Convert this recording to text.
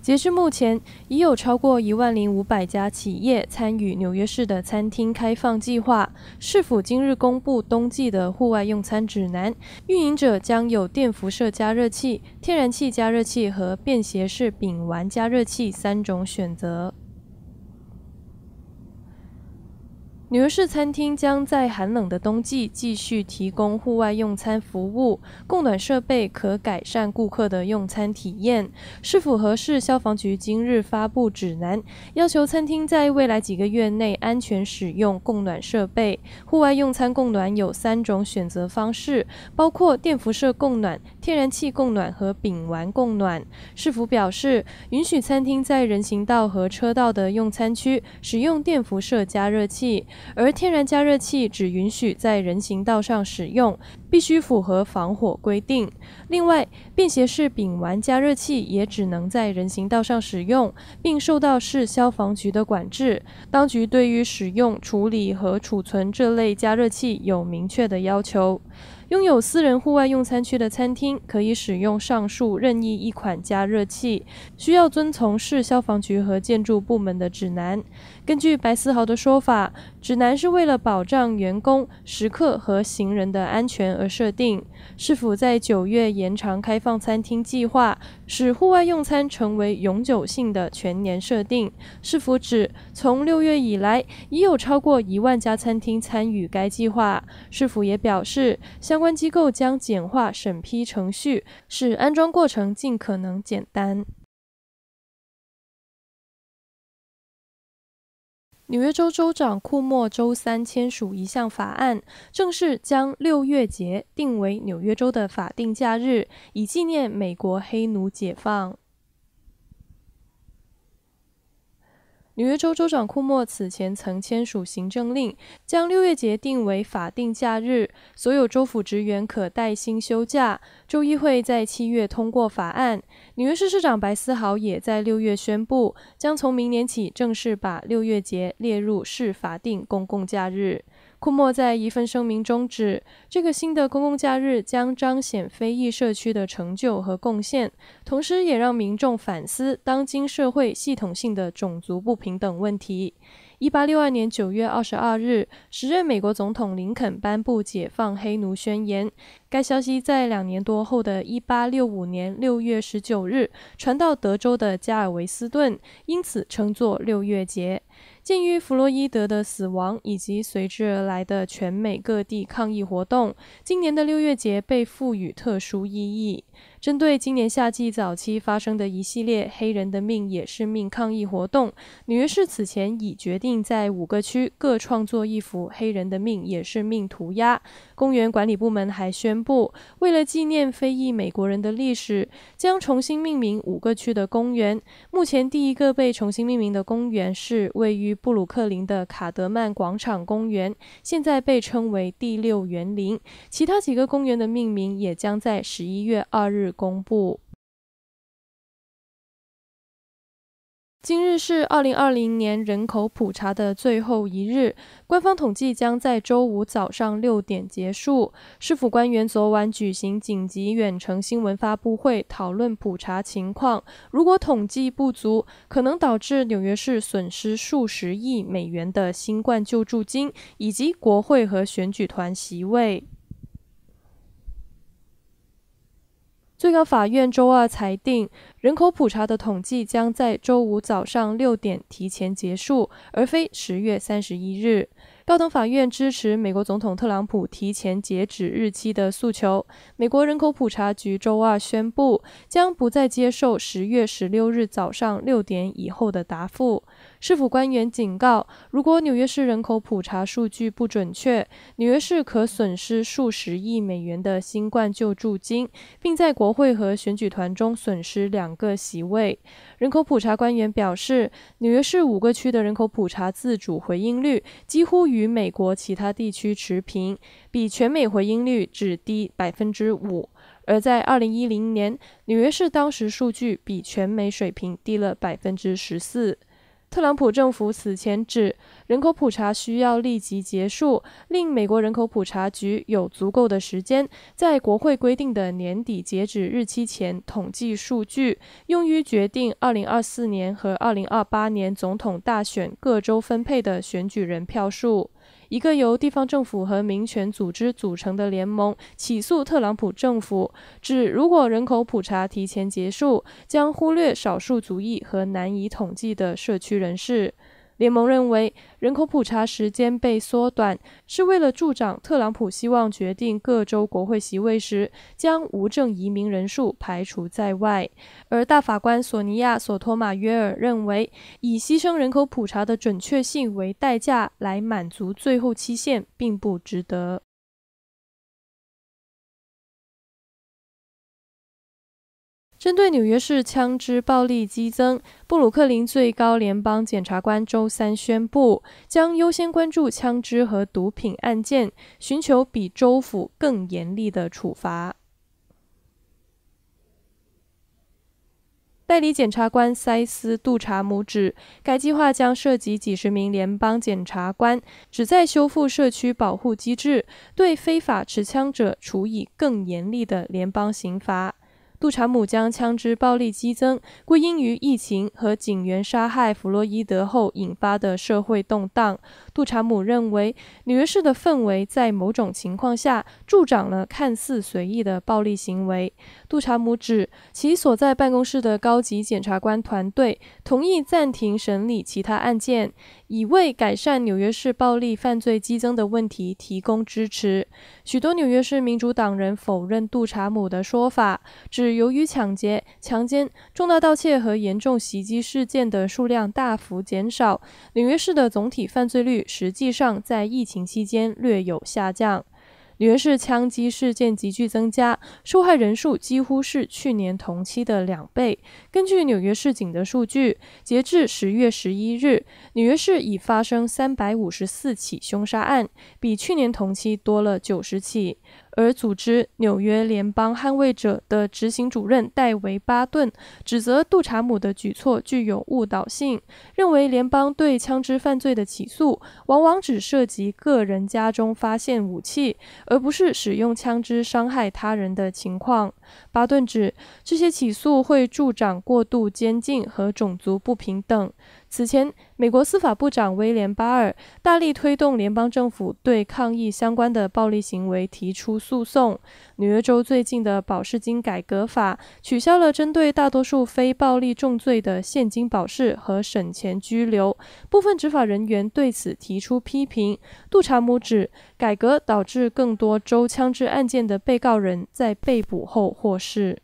截至目前，已有超过一万零五百家企业参与纽约市的餐厅开放计划。市府今日公布冬季的户外用餐指南，运营者将有电辐射加热器、天然气加热器和便携式丙烷加热器三种选择。纽约市餐厅将在寒冷的冬季继续提供户外用餐服务。供暖设备可改善顾客的用餐体验。市府合适消防局今日发布指南，要求餐厅在未来几个月内安全使用供暖设备。户外用餐供暖有三种选择方式，包括电辐射供暖、天然气供暖和丙烷供暖。市府表示，允许餐厅在人行道和车道的用餐区使用电辐射加热器。而天然加热器只允许在人行道上使用，必须符合防火规定。另外，便携式丙烷加热器也只能在人行道上使用，并受到市消防局的管制。当局对于使用、处理和储存这类加热器有明确的要求。拥有私人户外用餐区的餐厅可以使用上述任意一款加热器，需要遵从市消防局和建筑部门的指南。根据白思豪的说法，指南是为了保障员工、食客和行人的安全而设定。是否在九月延长开放餐厅计划，使户外用餐成为永久性的全年设定？是否指从六月以来，已有超过一万家餐厅参与该计划？市府也表示相。相关机构将简化审批程序，使安装过程尽可能简单。纽约州州长库莫周三签署一项法案，正式将六月节定为纽约州的法定假日，以纪念美国黑奴解放。纽约州州长库莫此前曾签署行政令，将六月节定为法定假日，所有州府职员可带薪休假。州议会，在七月通过法案。纽约市市长白思豪也在六月宣布，将从明年起正式把六月节列入市法定公共假日。库莫在一份声明中指，这个新的公共假日将彰显非裔社区的成就和贡献，同时也让民众反思当今社会系统性的种族不平等问题。一八六二年九月二十二日，时任美国总统林肯颁布《解放黑奴宣言》。该消息在两年多后的一八六五年六月十九日传到德州的加尔维斯顿，因此称作六月节。鉴于弗洛伊德的死亡以及随之而来的全美各地抗议活动，今年的六月节被赋予特殊意义。针对今年夏季早期发生的一系列“黑人的命也是命”抗议活动，纽约市此前已决定在五个区各创作一幅“黑人的命也是命”涂鸦。公园管理部门还宣布，为了纪念非裔美国人的历史，将重新命名五个区的公园。目前，第一个被重新命名的公园是位于布鲁克林的卡德曼广场公园，现在被称为第六园林。其他几个公园的命名也将在十一月二日。公布。今日是二零二零年人口普查的最后一日，官方统计将在周五早上六点结束。市府官员昨晚举行紧急远程新闻发布会，讨论普查情况。如果统计不足，可能导致纽约市损失数十亿美元的新冠救助金以及国会和选举团席位。最高法院周二裁定，人口普查的统计将在周五早上六点提前结束，而非十月三十一日。高等法院支持美国总统特朗普提前截止日期的诉求。美国人口普查局周二宣布，将不再接受十月十六日早上六点以后的答复。市府官员警告，如果纽约市人口普查数据不准确，纽约市可损失数十亿美元的新冠救助金，并在国会和选举团中损失两个席位。人口普查官员表示，纽约市五个区的人口普查自主回应率几乎与美国其他地区持平，比全美回应率只低百分之五。而在二零一零年，纽约市当时数据比全美水平低了百分之十四。特朗普政府此前指，人口普查需要立即结束，令美国人口普查局有足够的时间，在国会规定的年底截止日期前统计数据，用于决定2024年和2028年总统大选各州分配的选举人票数。一个由地方政府和民权组织组成的联盟起诉特朗普政府，指如果人口普查提前结束，将忽略少数族裔和难以统计的社区人士。联盟认为，人口普查时间被缩短是为了助长特朗普希望决定各州国会席位时将无证移民人数排除在外。而大法官索尼亚·索托马约尔认为，以牺牲人口普查的准确性为代价来满足最后期限，并不值得。针对纽约市枪支暴力激增，布鲁克林最高联邦检察官周三宣布，将优先关注枪支和毒品案件，寻求比州府更严厉的处罚。代理检察官塞斯·杜查姆指该计划将涉及几十名联邦检察官，旨在修复社区保护机制，对非法持枪者处以更严厉的联邦刑罚。杜查姆将枪支暴力激增归因于疫情和警员杀害弗洛伊德后引发的社会动荡。杜查姆认为，纽约市的氛围在某种情况下助长了看似随意的暴力行为。杜查姆指其所在办公室的高级检察官团队同意暂停审理其他案件，以为改善纽约市暴力犯罪激增的问题提供支持。许多纽约市民主党人否认杜查姆的说法，指。由于抢劫、强奸、重大盗窃和严重袭击事件的数量大幅减少，纽约市的总体犯罪率实际上在疫情期间略有下降。纽约市枪击事件急剧增加，受害人数几乎是去年同期的两倍。根据纽约市警的数据，截至十月十一日，纽约市已发生三百五十四起凶杀案，比去年同期多了九十起。而组织纽约联邦捍卫者的执行主任戴维·巴顿指责杜查姆的举措具有误导性，认为联邦对枪支犯罪的起诉往往只涉及个人家中发现武器，而不是使用枪支伤害他人的情况。巴顿指，这些起诉会助长过度监禁和种族不平等。此前，美国司法部长威廉·巴尔大力推动联邦政府对抗议相关的暴力行为提出诉讼。纽约州最近的保释金改革法取消了针对大多数非暴力重罪的现金保释和审前拘留，部分执法人员对此提出批评。杜查姆指，改革导致更多州枪支案件的被告人在被捕后。或是。